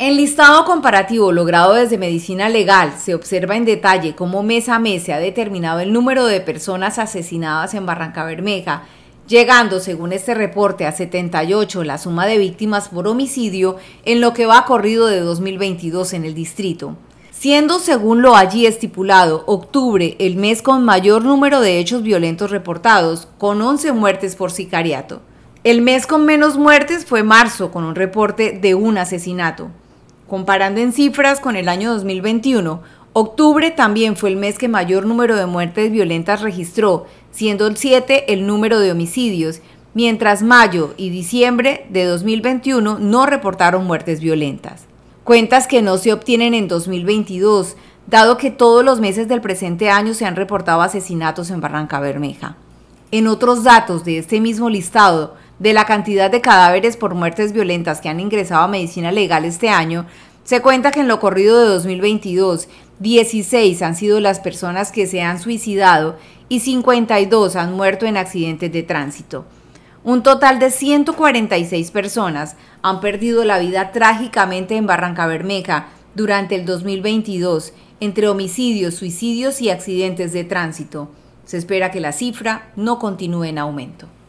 En listado comparativo logrado desde Medicina Legal, se observa en detalle cómo mes a mes se ha determinado el número de personas asesinadas en Barranca Bermeja, llegando, según este reporte, a 78 la suma de víctimas por homicidio en lo que va corrido de 2022 en el distrito. Siendo, según lo allí estipulado, octubre el mes con mayor número de hechos violentos reportados, con 11 muertes por sicariato. El mes con menos muertes fue marzo, con un reporte de un asesinato. Comparando en cifras con el año 2021, octubre también fue el mes que mayor número de muertes violentas registró, siendo el 7 el número de homicidios, mientras mayo y diciembre de 2021 no reportaron muertes violentas. Cuentas que no se obtienen en 2022, dado que todos los meses del presente año se han reportado asesinatos en Barranca Bermeja. En otros datos de este mismo listado, de la cantidad de cadáveres por muertes violentas que han ingresado a medicina legal este año, se cuenta que en lo corrido de 2022, 16 han sido las personas que se han suicidado y 52 han muerto en accidentes de tránsito. Un total de 146 personas han perdido la vida trágicamente en Barranca Bermeja durante el 2022 entre homicidios, suicidios y accidentes de tránsito. Se espera que la cifra no continúe en aumento.